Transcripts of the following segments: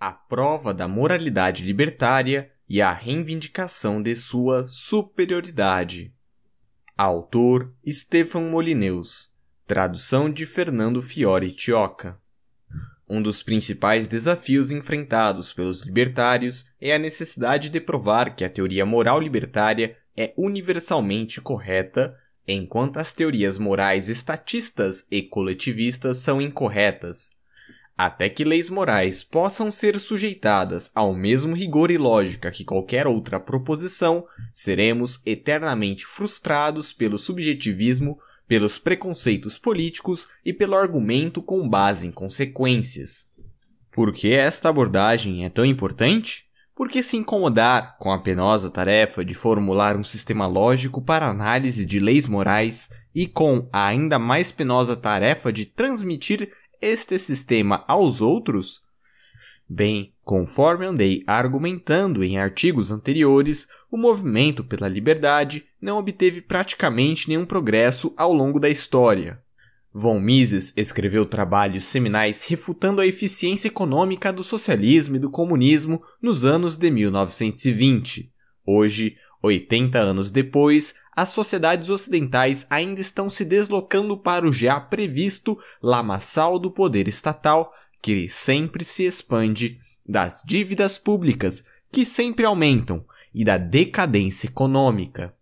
a prova da moralidade libertária e a reivindicação de sua superioridade. Autor Stefan Molineus, tradução de Fernando Fiore Tioca. Um dos principais desafios enfrentados pelos libertários é a necessidade de provar que a teoria moral libertária é universalmente correta, enquanto as teorias morais estatistas e coletivistas são incorretas, até que leis morais possam ser sujeitadas ao mesmo rigor e lógica que qualquer outra proposição, seremos eternamente frustrados pelo subjetivismo, pelos preconceitos políticos e pelo argumento com base em consequências. Por que esta abordagem é tão importante? Porque se incomodar com a penosa tarefa de formular um sistema lógico para análise de leis morais e com a ainda mais penosa tarefa de transmitir este sistema aos outros? Bem, conforme andei argumentando em artigos anteriores, o movimento pela liberdade não obteve praticamente nenhum progresso ao longo da história. Von Mises escreveu trabalhos seminais refutando a eficiência econômica do socialismo e do comunismo nos anos de 1920. Hoje, 80 anos depois, as sociedades ocidentais ainda estão se deslocando para o já previsto lamaçal do poder estatal, que sempre se expande, das dívidas públicas, que sempre aumentam, e da decadência econômica.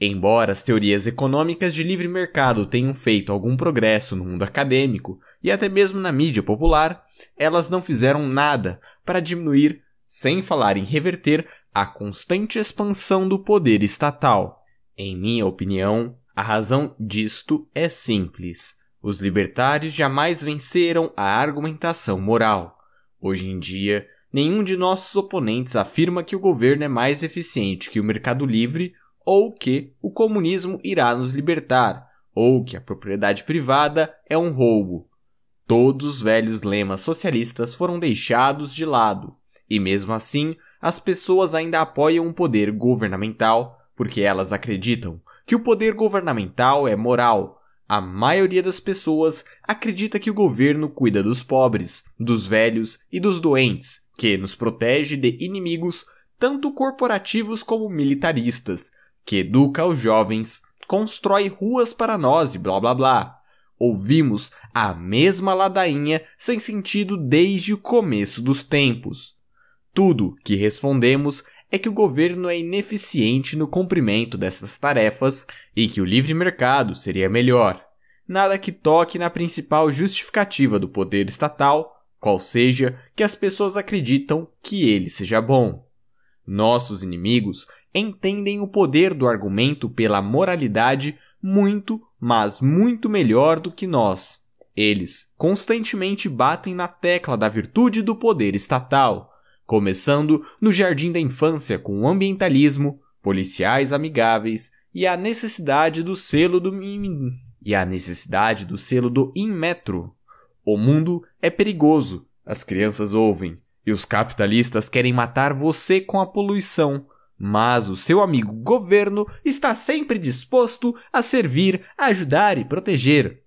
Embora as teorias econômicas de livre mercado tenham feito algum progresso no mundo acadêmico e até mesmo na mídia popular, elas não fizeram nada para diminuir, sem falar em reverter, a constante expansão do poder estatal. Em minha opinião, a razão disto é simples. Os libertários jamais venceram a argumentação moral. Hoje em dia, nenhum de nossos oponentes afirma que o governo é mais eficiente que o mercado livre ou que o comunismo irá nos libertar, ou que a propriedade privada é um roubo. Todos os velhos lemas socialistas foram deixados de lado, e mesmo assim as pessoas ainda apoiam o poder governamental porque elas acreditam que o poder governamental é moral. A maioria das pessoas acredita que o governo cuida dos pobres, dos velhos e dos doentes, que nos protege de inimigos tanto corporativos como militaristas, que educa os jovens, constrói ruas para nós e blá blá blá. Ouvimos a mesma ladainha sem sentido desde o começo dos tempos. Tudo que respondemos é que o governo é ineficiente no cumprimento dessas tarefas e que o livre mercado seria melhor. Nada que toque na principal justificativa do poder estatal, qual seja que as pessoas acreditam que ele seja bom. Nossos inimigos entendem o poder do argumento pela moralidade muito, mas muito melhor do que nós. Eles constantemente batem na tecla da virtude do poder estatal, começando no jardim da infância com o ambientalismo, policiais amigáveis e a necessidade do selo do e a necessidade do selo do Inmetro. O mundo é perigoso, as crianças ouvem, e os capitalistas querem matar você com a poluição. Mas o seu amigo governo está sempre disposto a servir, ajudar e proteger.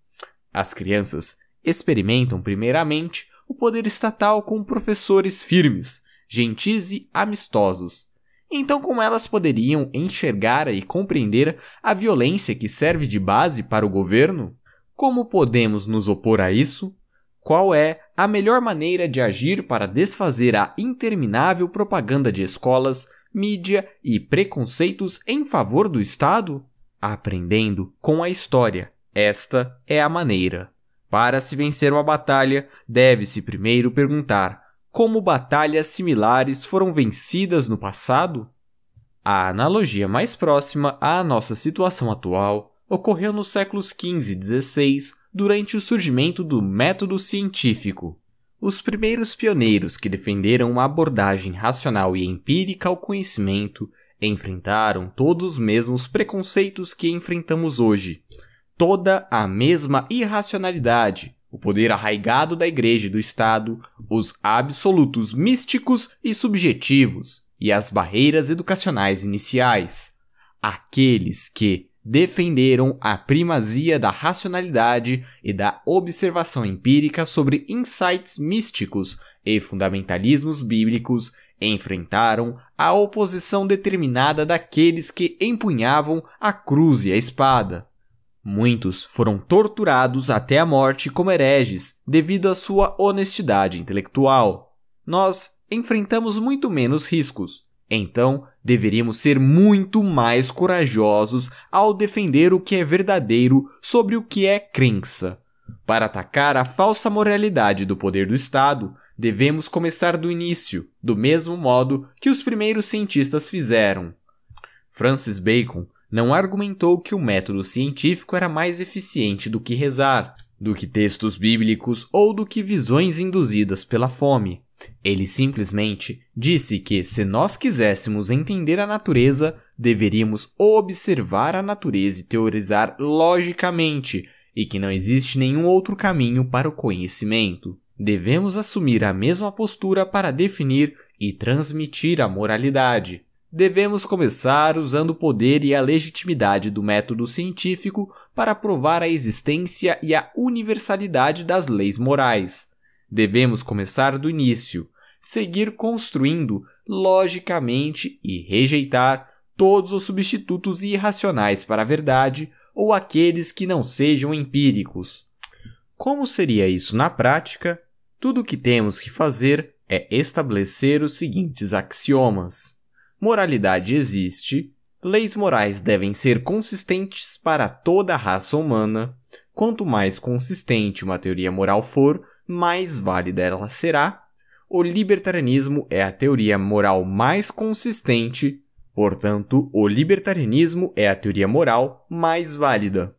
As crianças experimentam primeiramente o poder estatal com professores firmes, gentis e amistosos. Então, como elas poderiam enxergar e compreender a violência que serve de base para o governo? Como podemos nos opor a isso? Qual é a melhor maneira de agir para desfazer a interminável propaganda de escolas, mídia e preconceitos em favor do Estado? Aprendendo com a história, esta é a maneira. Para se vencer uma batalha, deve-se primeiro perguntar como batalhas similares foram vencidas no passado? A analogia mais próxima à nossa situação atual ocorreu nos séculos XV e XVI, durante o surgimento do método científico. Os primeiros pioneiros que defenderam uma abordagem racional e empírica ao conhecimento enfrentaram todos os mesmos preconceitos que enfrentamos hoje, toda a mesma irracionalidade, o poder arraigado da Igreja e do Estado, os absolutos místicos e subjetivos e as barreiras educacionais iniciais. Aqueles que defenderam a primazia da racionalidade e da observação empírica sobre insights místicos e fundamentalismos bíblicos enfrentaram a oposição determinada daqueles que empunhavam a cruz e a espada Muitos foram torturados até a morte como hereges devido à sua honestidade intelectual. Nós enfrentamos muito menos riscos, então deveríamos ser muito mais corajosos ao defender o que é verdadeiro sobre o que é crença. Para atacar a falsa moralidade do poder do Estado, devemos começar do início, do mesmo modo que os primeiros cientistas fizeram. Francis Bacon não argumentou que o método científico era mais eficiente do que rezar, do que textos bíblicos ou do que visões induzidas pela fome. Ele simplesmente disse que, se nós quiséssemos entender a natureza, deveríamos observar a natureza e teorizar logicamente, e que não existe nenhum outro caminho para o conhecimento. Devemos assumir a mesma postura para definir e transmitir a moralidade. Devemos começar usando o poder e a legitimidade do método científico para provar a existência e a universalidade das leis morais. Devemos começar do início, seguir construindo logicamente e rejeitar todos os substitutos irracionais para a verdade ou aqueles que não sejam empíricos. Como seria isso na prática? Tudo o que temos que fazer é estabelecer os seguintes axiomas moralidade existe, leis morais devem ser consistentes para toda a raça humana. Quanto mais consistente uma teoria moral for, mais válida ela será. O libertarianismo é a teoria moral mais consistente, portanto, o libertarianismo é a teoria moral mais válida.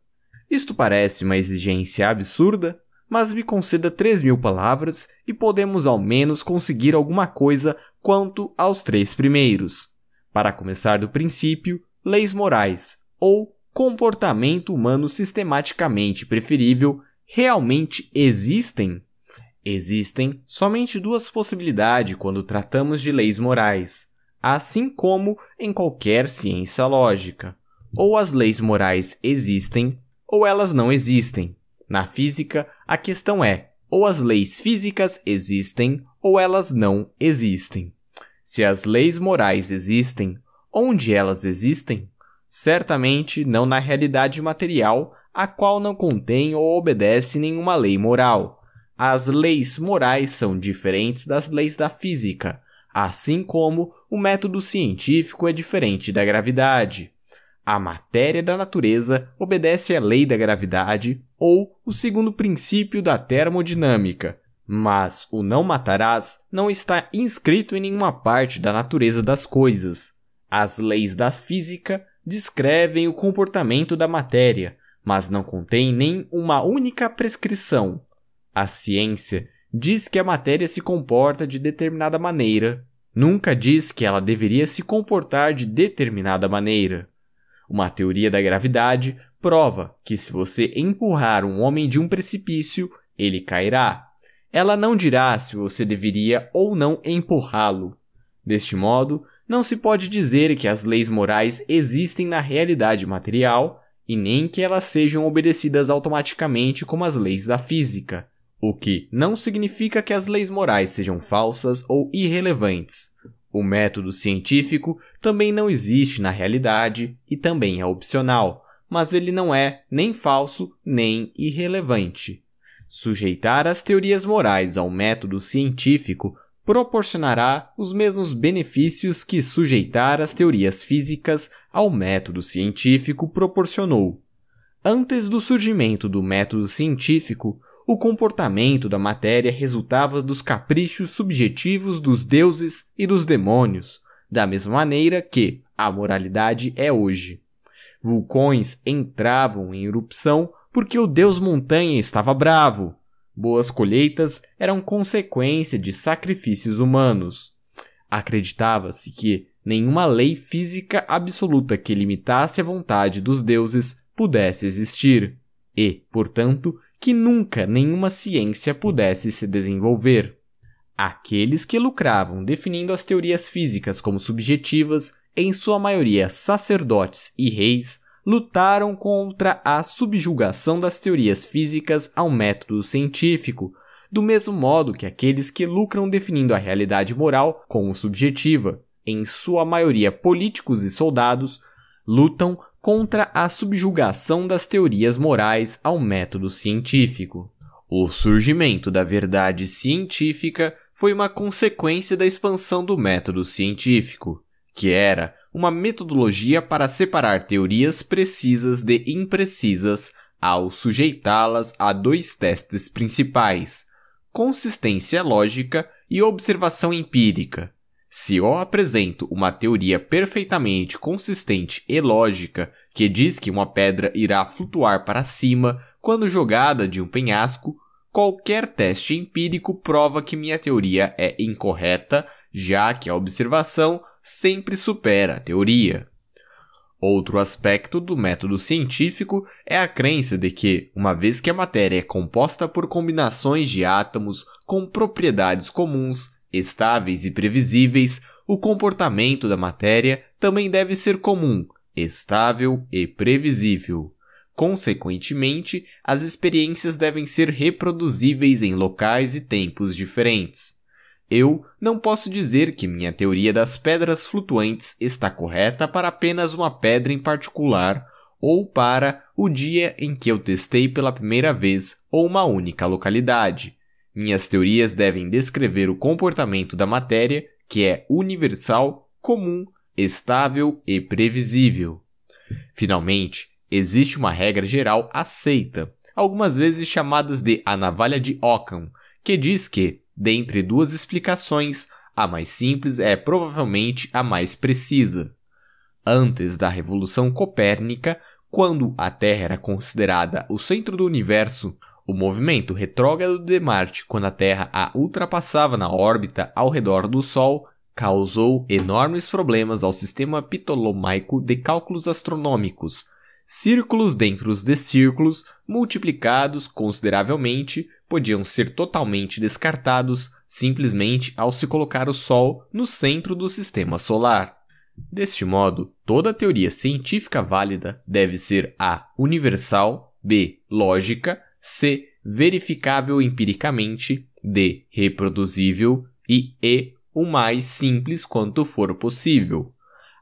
Isto parece uma exigência absurda, mas me conceda 3 mil palavras e podemos ao menos conseguir alguma coisa quanto aos três primeiros. Para começar do princípio, leis morais ou comportamento humano sistematicamente preferível realmente existem? Existem somente duas possibilidades quando tratamos de leis morais, assim como em qualquer ciência lógica. Ou as leis morais existem, ou elas não existem. Na física, a questão é: ou as leis físicas existem, ou elas não existem. Se as leis morais existem onde elas existem, certamente não na realidade material, a qual não contém ou obedece nenhuma lei moral. As leis morais são diferentes das leis da física, assim como o método científico é diferente da gravidade. A matéria da natureza obedece à lei da gravidade ou o segundo princípio da termodinâmica, mas o não matarás não está inscrito em nenhuma parte da natureza das coisas. As leis da física descrevem o comportamento da matéria, mas não contém nem uma única prescrição. A ciência diz que a matéria se comporta de determinada maneira, nunca diz que ela deveria se comportar de determinada maneira. Uma teoria da gravidade prova que se você empurrar um homem de um precipício, ele cairá, ela não dirá se você deveria ou não empurrá-lo. Deste modo, não se pode dizer que as leis morais existem na realidade material e nem que elas sejam obedecidas automaticamente como as leis da física, o que não significa que as leis morais sejam falsas ou irrelevantes. O método científico também não existe na realidade e também é opcional, mas ele não é nem falso nem irrelevante. Sujeitar as teorias morais ao método científico proporcionará os mesmos benefícios que sujeitar as teorias físicas ao método científico proporcionou. Antes do surgimento do método científico, o comportamento da matéria resultava dos caprichos subjetivos dos deuses e dos demônios, da mesma maneira que a moralidade é hoje. Vulcões entravam em erupção porque o deus montanha estava bravo. Boas colheitas eram consequência de sacrifícios humanos. Acreditava-se que nenhuma lei física absoluta que limitasse a vontade dos deuses pudesse existir, e, portanto, que nunca nenhuma ciência pudesse se desenvolver. Aqueles que lucravam definindo as teorias físicas como subjetivas, em sua maioria sacerdotes e reis, lutaram contra a subjugação das teorias físicas ao método científico, do mesmo modo que aqueles que lucram definindo a realidade moral como subjetiva, em sua maioria políticos e soldados, lutam contra a subjugação das teorias morais ao método científico. O surgimento da verdade científica foi uma consequência da expansão do método científico, que era uma metodologia para separar teorias precisas de imprecisas ao sujeitá-las a dois testes principais: consistência lógica e observação empírica. Se eu apresento uma teoria perfeitamente consistente e lógica que diz que uma pedra irá flutuar para cima quando jogada de um penhasco, qualquer teste empírico prova que minha teoria é incorreta, já que a observação sempre supera a teoria. Outro aspecto do método científico é a crença de que, uma vez que a matéria é composta por combinações de átomos com propriedades comuns, estáveis e previsíveis, o comportamento da matéria também deve ser comum, estável e previsível. Consequentemente, as experiências devem ser reproduzíveis em locais e tempos diferentes. Eu não posso dizer que minha teoria das pedras flutuantes está correta para apenas uma pedra em particular ou para o dia em que eu testei pela primeira vez ou uma única localidade. Minhas teorias devem descrever o comportamento da matéria, que é universal, comum, estável e previsível. Finalmente, existe uma regra geral aceita, algumas vezes chamadas de a navalha de Ockham, que diz que Dentre duas explicações, a mais simples é provavelmente a mais precisa. Antes da Revolução Copérnica, quando a Terra era considerada o centro do universo, o movimento retrógrado de Marte, quando a Terra a ultrapassava na órbita ao redor do Sol, causou enormes problemas ao sistema ptolomaico de cálculos astronômicos, Círculos dentro de círculos, multiplicados consideravelmente, podiam ser totalmente descartados simplesmente ao se colocar o Sol no centro do sistema solar. Deste modo, toda teoria científica válida deve ser A. Universal, B. Lógica, C. Verificável empiricamente, D. Reproduzível e E. O mais simples quanto for possível.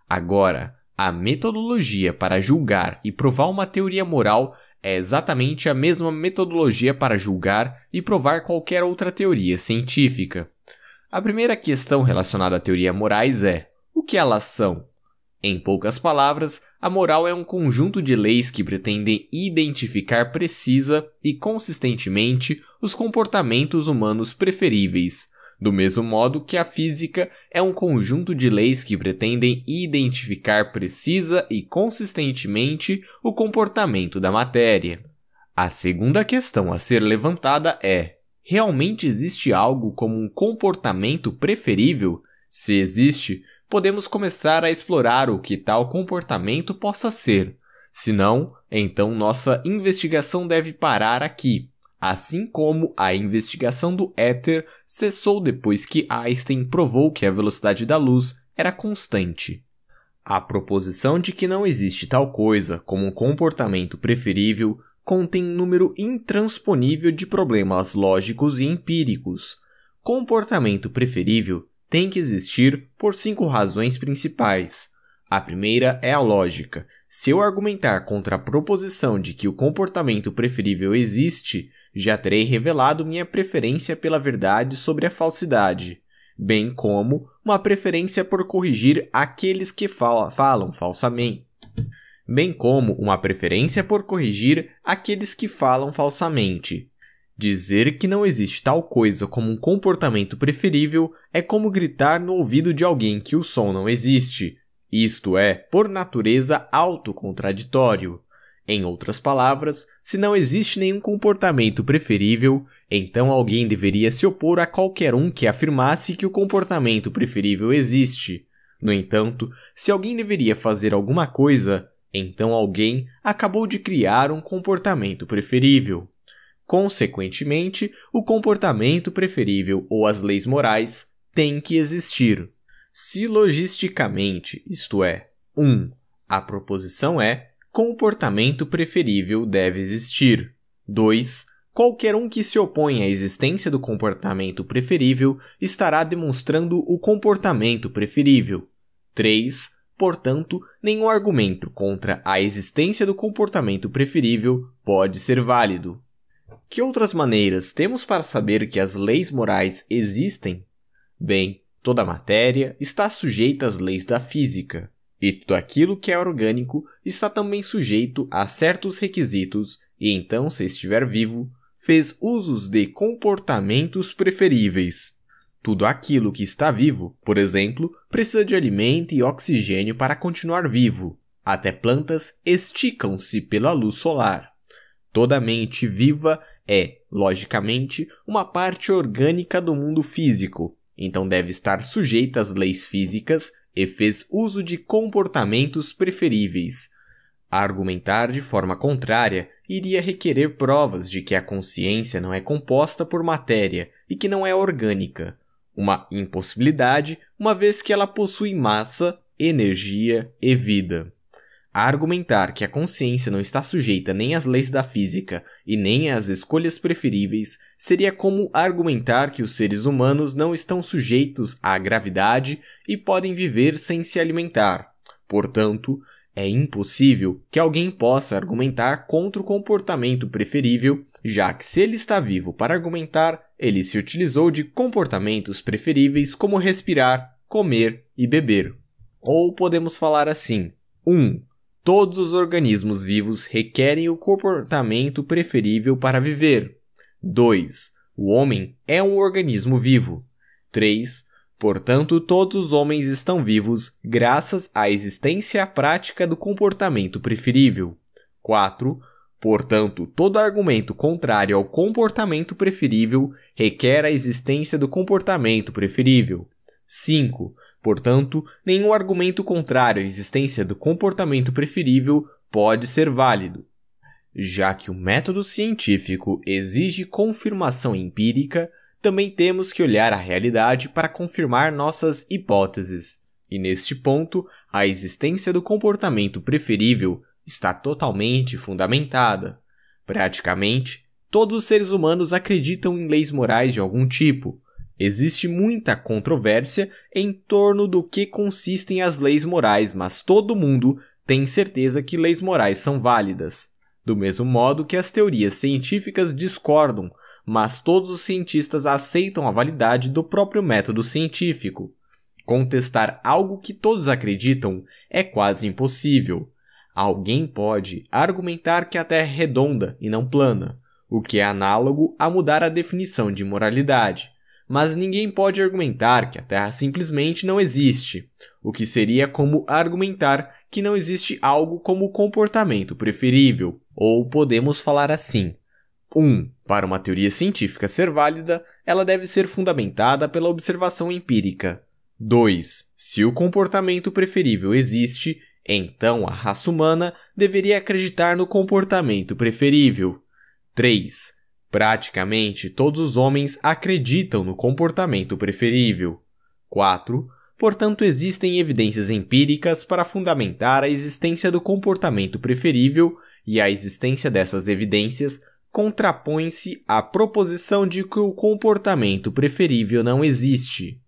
Agora, a metodologia para julgar e provar uma teoria moral é exatamente a mesma metodologia para julgar e provar qualquer outra teoria científica. A primeira questão relacionada à teoria morais é: o que elas são? Em poucas palavras, a moral é um conjunto de leis que pretendem identificar precisa e consistentemente os comportamentos humanos preferíveis, do mesmo modo que a física é um conjunto de leis que pretendem identificar precisa e consistentemente o comportamento da matéria. A segunda questão a ser levantada é: realmente existe algo como um comportamento preferível? Se existe, podemos começar a explorar o que tal comportamento possa ser. Se não, então nossa investigação deve parar aqui. Assim como a investigação do éter cessou depois que Einstein provou que a velocidade da luz era constante. A proposição de que não existe tal coisa como um comportamento preferível contém um número intransponível de problemas lógicos e empíricos. Comportamento preferível tem que existir por cinco razões principais. A primeira é a lógica. Se eu argumentar contra a proposição de que o comportamento preferível existe, já terei revelado minha preferência pela verdade sobre a falsidade, bem como uma preferência por corrigir aqueles que falam falsamente, bem como uma preferência por corrigir aqueles que falam falsamente. Dizer que não existe tal coisa como um comportamento preferível é como gritar no ouvido de alguém que o som não existe, isto é, por natureza autocontraditório. Em outras palavras, se não existe nenhum comportamento preferível, então alguém deveria se opor a qualquer um que afirmasse que o comportamento preferível existe. No entanto, se alguém deveria fazer alguma coisa, então alguém acabou de criar um comportamento preferível. Consequentemente, o comportamento preferível ou as leis morais têm que existir. Se logisticamente, isto é, 1. Um, a proposição é Comportamento preferível deve existir. 2. Qualquer um que se opõe à existência do comportamento preferível estará demonstrando o comportamento preferível. 3. Portanto, nenhum argumento contra a existência do comportamento preferível pode ser válido. Que outras maneiras temos para saber que as leis morais existem? Bem, toda matéria está sujeita às leis da física. E tudo aquilo que é orgânico está também sujeito a certos requisitos, e então, se estiver vivo, fez usos de comportamentos preferíveis. Tudo aquilo que está vivo, por exemplo, precisa de alimento e oxigênio para continuar vivo. Até plantas esticam-se pela luz solar. Toda mente viva é, logicamente, uma parte orgânica do mundo físico, então deve estar sujeita às leis físicas e fez uso de comportamentos preferíveis. Argumentar de forma contrária iria requerer provas de que a consciência não é composta por matéria e que não é orgânica, uma impossibilidade, uma vez que ela possui massa, energia e vida. A argumentar que a consciência não está sujeita nem às leis da física e nem às escolhas preferíveis seria como argumentar que os seres humanos não estão sujeitos à gravidade e podem viver sem se alimentar. Portanto, é impossível que alguém possa argumentar contra o comportamento preferível, já que se ele está vivo para argumentar, ele se utilizou de comportamentos preferíveis como respirar, comer e beber. Ou podemos falar assim: 1. Um, Todos os organismos vivos requerem o comportamento preferível para viver. 2. O homem é um organismo vivo. 3. Portanto, todos os homens estão vivos graças à existência prática do comportamento preferível. 4. Portanto, todo argumento contrário ao comportamento preferível requer a existência do comportamento preferível. 5. Portanto, nenhum argumento contrário à existência do comportamento preferível pode ser válido, já que o método científico exige confirmação empírica, também temos que olhar a realidade para confirmar nossas hipóteses. E neste ponto, a existência do comportamento preferível está totalmente fundamentada. Praticamente, todos os seres humanos acreditam em leis morais de algum tipo, Existe muita controvérsia em torno do que consistem as leis morais, mas todo mundo tem certeza que leis morais são válidas. Do mesmo modo que as teorias científicas discordam, mas todos os cientistas aceitam a validade do próprio método científico. Contestar algo que todos acreditam é quase impossível. Alguém pode argumentar que a Terra é redonda e não plana, o que é análogo a mudar a definição de moralidade mas ninguém pode argumentar que a Terra simplesmente não existe, o que seria como argumentar que não existe algo como comportamento preferível, ou podemos falar assim. 1. Um, para uma teoria científica ser válida, ela deve ser fundamentada pela observação empírica. 2. Se o comportamento preferível existe, então a raça humana deveria acreditar no comportamento preferível. 3. Praticamente todos os homens acreditam no comportamento preferível. 4. Portanto, existem evidências empíricas para fundamentar a existência do comportamento preferível, e a existência dessas evidências contrapõe-se à proposição de que o comportamento preferível não existe.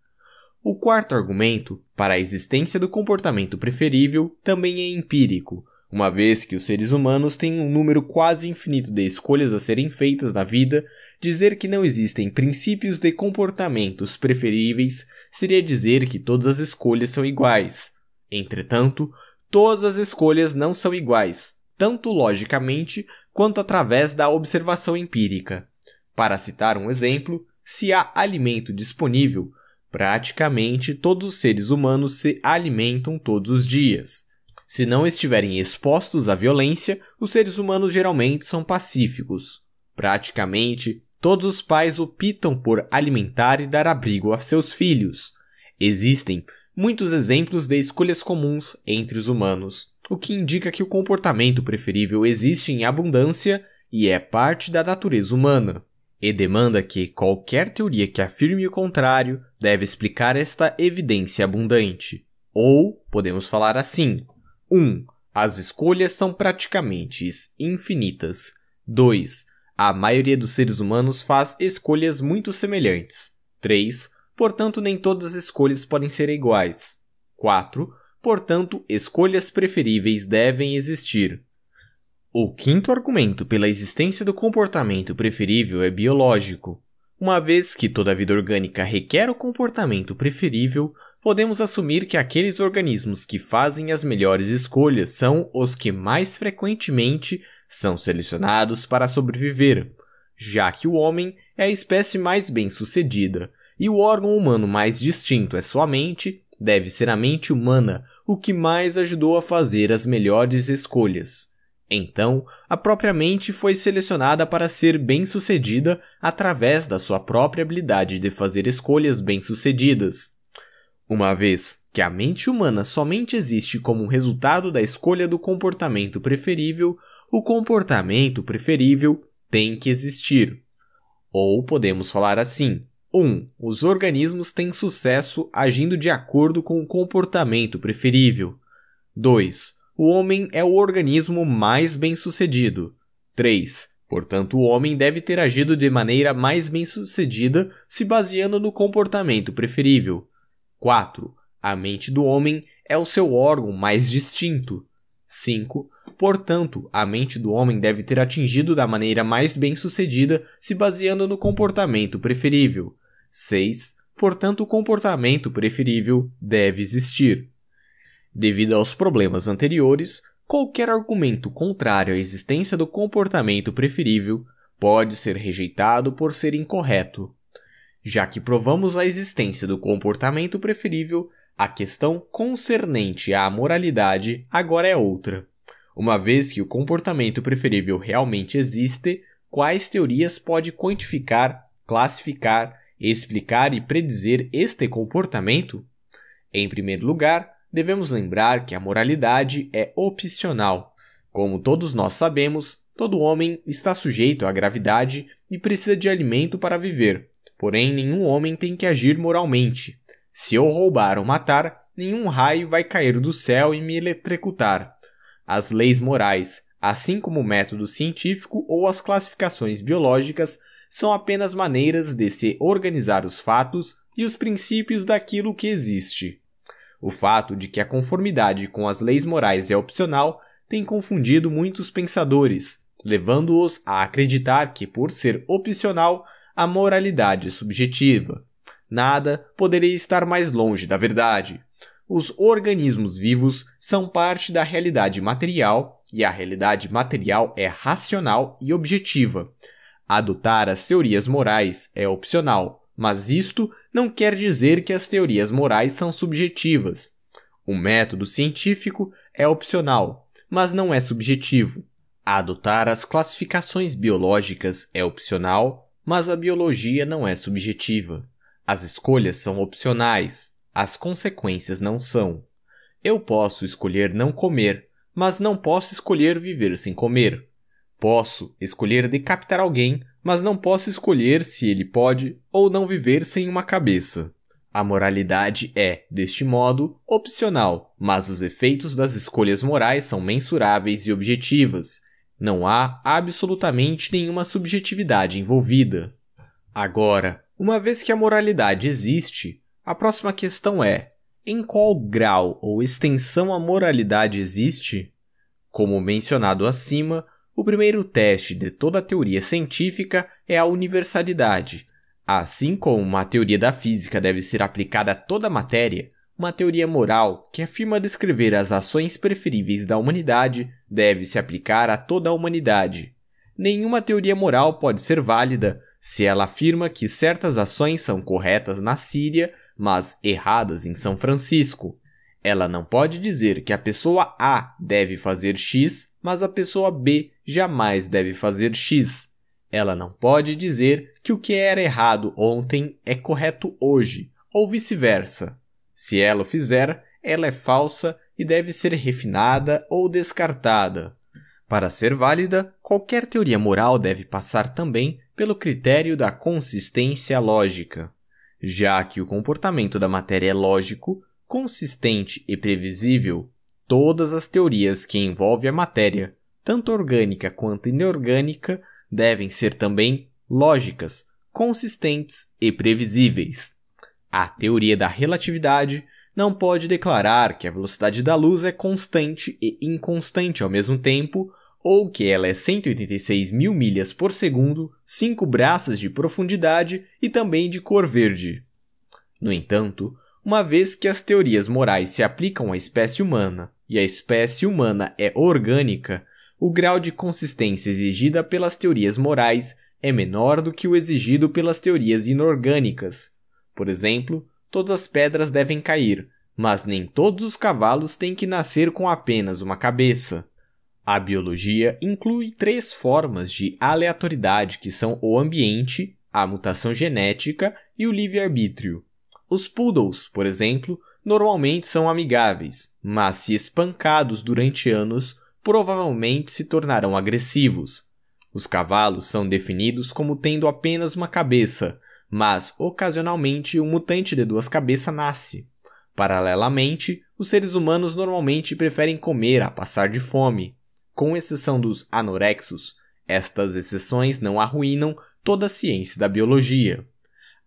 O quarto argumento para a existência do comportamento preferível também é empírico, uma vez que os seres humanos têm um número quase infinito de escolhas a serem feitas na vida, dizer que não existem princípios de comportamentos preferíveis seria dizer que todas as escolhas são iguais. Entretanto, todas as escolhas não são iguais, tanto logicamente quanto através da observação empírica. Para citar um exemplo, se há alimento disponível, praticamente todos os seres humanos se alimentam todos os dias. Se não estiverem expostos à violência, os seres humanos geralmente são pacíficos. Praticamente, todos os pais optam por alimentar e dar abrigo a seus filhos. Existem muitos exemplos de escolhas comuns entre os humanos, o que indica que o comportamento preferível existe em abundância e é parte da natureza humana, e demanda que qualquer teoria que afirme o contrário deve explicar esta evidência abundante. Ou, podemos falar assim, 1. As escolhas são praticamente infinitas. 2. A maioria dos seres humanos faz escolhas muito semelhantes. 3. Portanto, nem todas as escolhas podem ser iguais. 4. Portanto, escolhas preferíveis devem existir. O quinto argumento pela existência do comportamento preferível é biológico. Uma vez que toda vida orgânica requer o comportamento preferível, podemos assumir que aqueles organismos que fazem as melhores escolhas são os que mais frequentemente são selecionados para sobreviver, já que o homem é a espécie mais bem-sucedida e o órgão humano mais distinto é sua mente, deve ser a mente humana o que mais ajudou a fazer as melhores escolhas. Então, a própria mente foi selecionada para ser bem-sucedida através da sua própria habilidade de fazer escolhas bem-sucedidas uma vez que a mente humana somente existe como resultado da escolha do comportamento preferível, o comportamento preferível tem que existir. Ou podemos falar assim: 1. Um, os organismos têm sucesso agindo de acordo com o comportamento preferível. 2. O homem é o organismo mais bem-sucedido. 3. Portanto, o homem deve ter agido de maneira mais bem-sucedida se baseando no comportamento preferível. 4. A mente do homem é o seu órgão mais distinto. 5. Portanto, a mente do homem deve ter atingido da maneira mais bem sucedida se baseando no comportamento preferível. 6. Portanto, o comportamento preferível deve existir. Devido aos problemas anteriores, qualquer argumento contrário à existência do comportamento preferível pode ser rejeitado por ser incorreto já que provamos a existência do comportamento preferível, a questão concernente à moralidade agora é outra. Uma vez que o comportamento preferível realmente existe, quais teorias pode quantificar, classificar, explicar e predizer este comportamento? Em primeiro lugar, devemos lembrar que a moralidade é opcional. Como todos nós sabemos, todo homem está sujeito à gravidade e precisa de alimento para viver. Porém, nenhum homem tem que agir moralmente. Se eu roubar ou matar, nenhum raio vai cair do céu e me eletrocutar. As leis morais, assim como o método científico ou as classificações biológicas, são apenas maneiras de se organizar os fatos e os princípios daquilo que existe. O fato de que a conformidade com as leis morais é opcional tem confundido muitos pensadores, levando-os a acreditar que, por ser opcional, a moralidade subjetiva. Nada poderia estar mais longe da verdade. Os organismos vivos são parte da realidade material e a realidade material é racional e objetiva. Adotar as teorias morais é opcional, mas isto não quer dizer que as teorias morais são subjetivas. O método científico é opcional, mas não é subjetivo. Adotar as classificações biológicas é opcional, mas a biologia não é subjetiva. As escolhas são opcionais, as consequências não são. Eu posso escolher não comer, mas não posso escolher viver sem comer. Posso escolher decapitar alguém, mas não posso escolher se ele pode ou não viver sem uma cabeça. A moralidade é, deste modo, opcional, mas os efeitos das escolhas morais são mensuráveis e objetivas, não há absolutamente nenhuma subjetividade envolvida. Agora, uma vez que a moralidade existe, a próxima questão é: em qual grau ou extensão a moralidade existe? Como mencionado acima, o primeiro teste de toda teoria científica é a universalidade. Assim como uma teoria da física deve ser aplicada a toda a matéria, uma teoria moral que afirma descrever as ações preferíveis da humanidade deve se aplicar a toda a humanidade. Nenhuma teoria moral pode ser válida se ela afirma que certas ações são corretas na Síria, mas erradas em São Francisco. Ela não pode dizer que a pessoa A deve fazer X, mas a pessoa B jamais deve fazer X. Ela não pode dizer que o que era errado ontem é correto hoje, ou vice-versa. Se ela o fizer, ela é falsa e deve ser refinada ou descartada. Para ser válida, qualquer teoria moral deve passar também pelo critério da consistência lógica. Já que o comportamento da matéria é lógico, consistente e previsível, todas as teorias que envolvem a matéria, tanto orgânica quanto inorgânica, devem ser também lógicas, consistentes e previsíveis. A teoria da relatividade não pode declarar que a velocidade da luz é constante e inconstante ao mesmo tempo, ou que ela é 186 mil milhas por segundo, 5 braças de profundidade e também de cor verde. No entanto, uma vez que as teorias morais se aplicam à espécie humana e a espécie humana é orgânica, o grau de consistência exigida pelas teorias morais é menor do que o exigido pelas teorias inorgânicas, por exemplo, todas as pedras devem cair, mas nem todos os cavalos têm que nascer com apenas uma cabeça. A biologia inclui três formas de aleatoriedade que são o ambiente, a mutação genética e o livre-arbítrio. Os poodles, por exemplo, normalmente são amigáveis, mas se espancados durante anos, provavelmente se tornarão agressivos. Os cavalos são definidos como tendo apenas uma cabeça, mas ocasionalmente um mutante de duas cabeças nasce. Paralelamente, os seres humanos normalmente preferem comer a passar de fome. Com exceção dos anorexos, estas exceções não arruinam toda a ciência da biologia.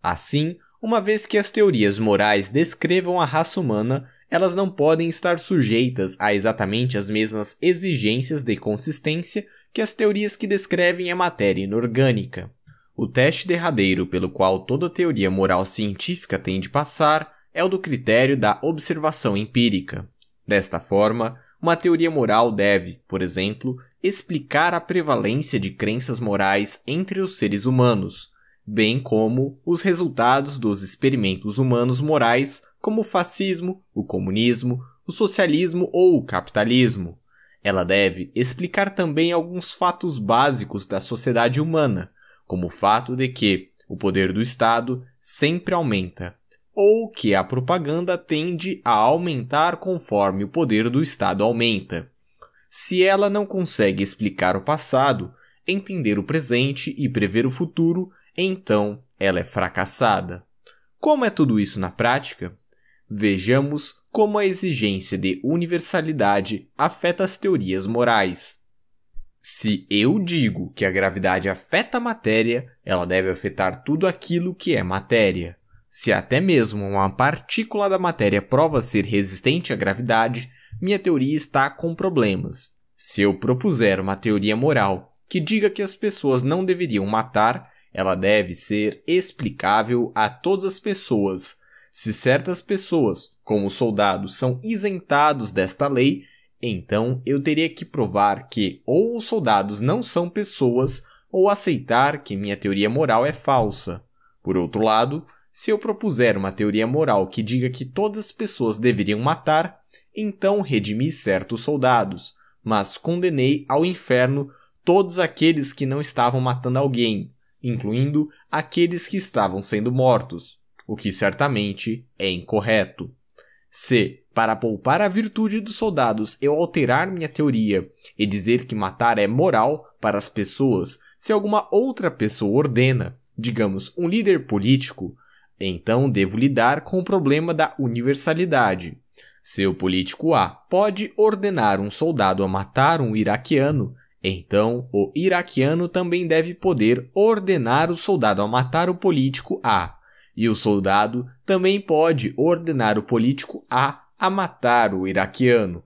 Assim, uma vez que as teorias morais descrevam a raça humana, elas não podem estar sujeitas a exatamente as mesmas exigências de consistência que as teorias que descrevem a matéria inorgânica. O teste derradeiro pelo qual toda teoria moral científica tem de passar é o do critério da observação empírica. Desta forma, uma teoria moral deve, por exemplo, explicar a prevalência de crenças morais entre os seres humanos, bem como os resultados dos experimentos humanos morais, como o fascismo, o comunismo, o socialismo ou o capitalismo. Ela deve explicar também alguns fatos básicos da sociedade humana, como o fato de que o poder do Estado sempre aumenta, ou que a propaganda tende a aumentar conforme o poder do Estado aumenta. Se ela não consegue explicar o passado, entender o presente e prever o futuro, então ela é fracassada. Como é tudo isso na prática? Vejamos como a exigência de universalidade afeta as teorias morais. Se eu digo que a gravidade afeta a matéria, ela deve afetar tudo aquilo que é matéria. Se até mesmo uma partícula da matéria prova ser resistente à gravidade, minha teoria está com problemas. Se eu propuser uma teoria moral que diga que as pessoas não deveriam matar, ela deve ser explicável a todas as pessoas. Se certas pessoas, como soldados, são isentados desta lei, então eu teria que provar que ou os soldados não são pessoas ou aceitar que minha teoria moral é falsa. Por outro lado, se eu propuser uma teoria moral que diga que todas as pessoas deveriam matar, então redimi certos soldados, mas condenei ao inferno todos aqueles que não estavam matando alguém, incluindo aqueles que estavam sendo mortos, o que certamente é incorreto. C. Para poupar a virtude dos soldados, eu alterar minha teoria e dizer que matar é moral para as pessoas se alguma outra pessoa ordena, digamos, um líder político, então devo lidar com o problema da universalidade. Seu político A pode ordenar um soldado a matar um iraquiano, então o iraquiano também deve poder ordenar o soldado a matar o político A. E o soldado também pode ordenar o político A a matar o iraquiano.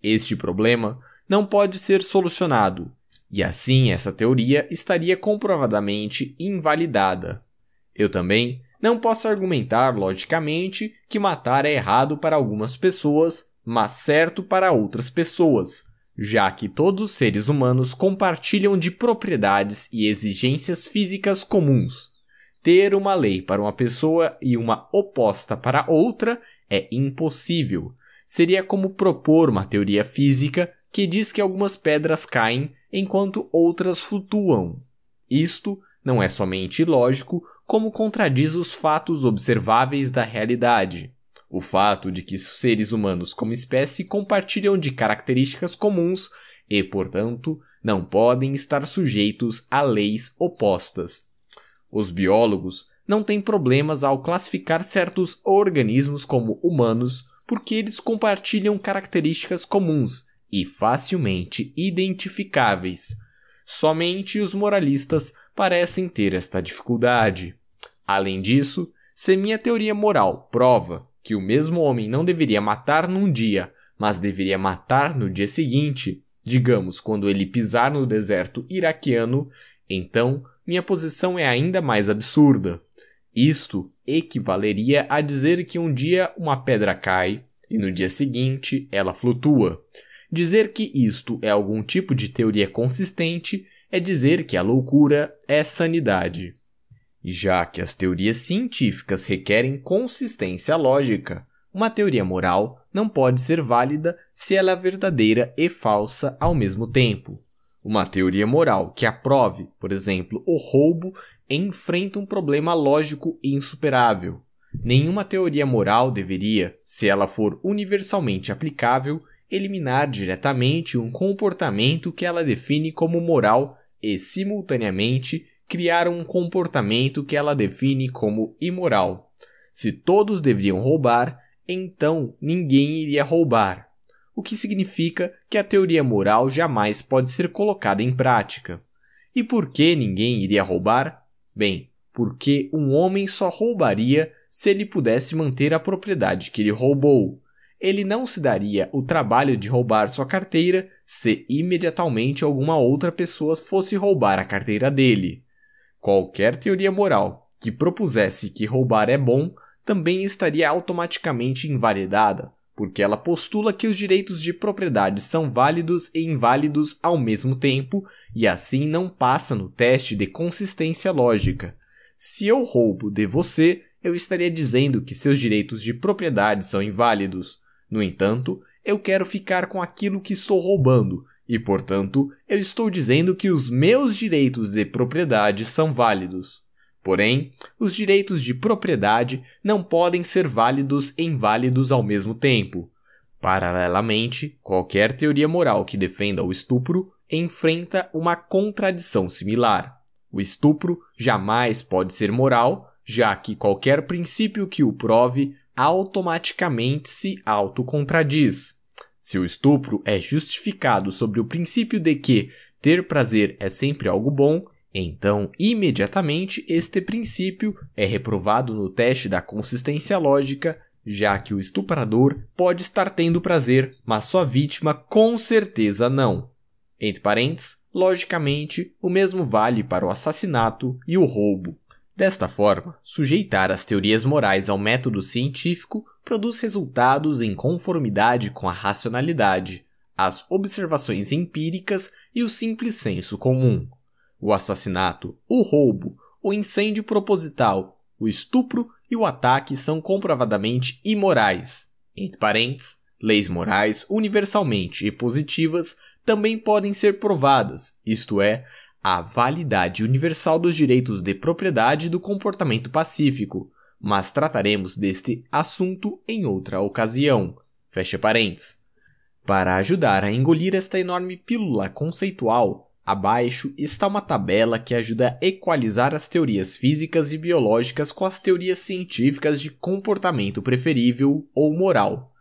Este problema não pode ser solucionado, e assim essa teoria estaria comprovadamente invalidada. Eu também não posso argumentar logicamente que matar é errado para algumas pessoas, mas certo para outras pessoas, já que todos os seres humanos compartilham de propriedades e exigências físicas comuns. Ter uma lei para uma pessoa e uma oposta para outra é impossível. Seria como propor uma teoria física que diz que algumas pedras caem enquanto outras flutuam. Isto não é somente ilógico, como contradiz os fatos observáveis da realidade. O fato de que seres humanos como espécie compartilham de características comuns e, portanto, não podem estar sujeitos a leis opostas. Os biólogos não tem problemas ao classificar certos organismos como humanos porque eles compartilham características comuns e facilmente identificáveis. Somente os moralistas parecem ter esta dificuldade. Além disso, se minha teoria moral prova que o mesmo homem não deveria matar num dia, mas deveria matar no dia seguinte, digamos quando ele pisar no deserto iraquiano, então minha posição é ainda mais absurda. Isto equivaleria a dizer que um dia uma pedra cai e no dia seguinte ela flutua. Dizer que isto é algum tipo de teoria consistente é dizer que a loucura é sanidade. Já que as teorias científicas requerem consistência lógica, uma teoria moral não pode ser válida se ela é verdadeira e falsa ao mesmo tempo. Uma teoria moral que aprove, por exemplo, o roubo enfrenta um problema lógico insuperável. Nenhuma teoria moral deveria, se ela for universalmente aplicável, eliminar diretamente um comportamento que ela define como moral e, simultaneamente, criar um comportamento que ela define como imoral. Se todos deveriam roubar, então ninguém iria roubar, o que significa que a teoria moral jamais pode ser colocada em prática. E por que ninguém iria roubar? Bem, porque um homem só roubaria se ele pudesse manter a propriedade que ele roubou. Ele não se daria o trabalho de roubar sua carteira se imediatamente alguma outra pessoa fosse roubar a carteira dele. Qualquer teoria moral que propusesse que roubar é bom também estaria automaticamente invalidada, porque ela postula que os direitos de propriedade são válidos e inválidos ao mesmo tempo e assim não passa no teste de consistência lógica. Se eu roubo de você, eu estaria dizendo que seus direitos de propriedade são inválidos. No entanto, eu quero ficar com aquilo que estou roubando e, portanto, eu estou dizendo que os meus direitos de propriedade são válidos. Porém, os direitos de propriedade não podem ser válidos e inválidos ao mesmo tempo. Paralelamente, qualquer teoria moral que defenda o estupro enfrenta uma contradição similar. O estupro jamais pode ser moral, já que qualquer princípio que o prove automaticamente se autocontradiz. Se o estupro é justificado sobre o princípio de que ter prazer é sempre algo bom, então, imediatamente, este princípio é reprovado no teste da consistência lógica, já que o estuprador pode estar tendo prazer, mas sua vítima com certeza não. Entre parênteses, logicamente, o mesmo vale para o assassinato e o roubo. Desta forma, sujeitar as teorias morais ao método científico produz resultados em conformidade com a racionalidade, as observações empíricas e o simples senso comum o assassinato, o roubo, o incêndio proposital, o estupro e o ataque são comprovadamente imorais. Entre parênteses, leis morais universalmente e positivas também podem ser provadas, isto é, a validade universal dos direitos de propriedade e do comportamento pacífico, mas trataremos deste assunto em outra ocasião. Fecha parênteses. Para ajudar a engolir esta enorme pílula conceitual, Abaixo está uma tabela que ajuda a equalizar as teorias físicas e biológicas com as teorias científicas de comportamento preferível ou moral.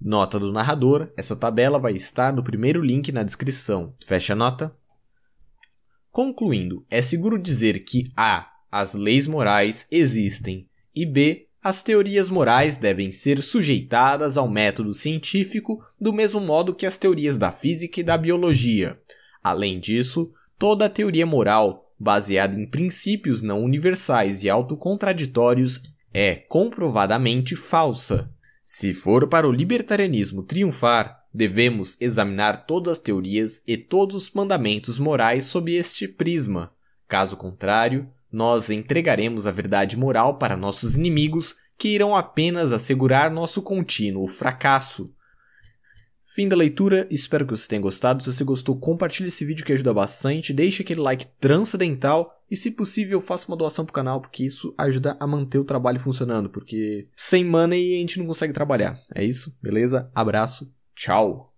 Nota do narrador: essa tabela vai estar no primeiro link na descrição. Fecha a nota. Concluindo, é seguro dizer que A. As leis morais existem e B. As teorias morais devem ser sujeitadas ao método científico do mesmo modo que as teorias da física e da biologia. Além disso, toda a teoria moral, baseada em princípios não universais e autocontraditórios, é comprovadamente falsa. Se for para o libertarianismo triunfar, devemos examinar todas as teorias e todos os mandamentos morais sob este prisma. Caso contrário, nós entregaremos a verdade moral para nossos inimigos que irão apenas assegurar nosso contínuo fracasso. Fim da leitura, espero que você tenha gostado. Se você gostou, compartilhe esse vídeo que ajuda bastante, deixe aquele like transcendental e, se possível, faça uma doação pro canal, porque isso ajuda a manter o trabalho funcionando, porque sem money a gente não consegue trabalhar. É isso? Beleza? Abraço, tchau!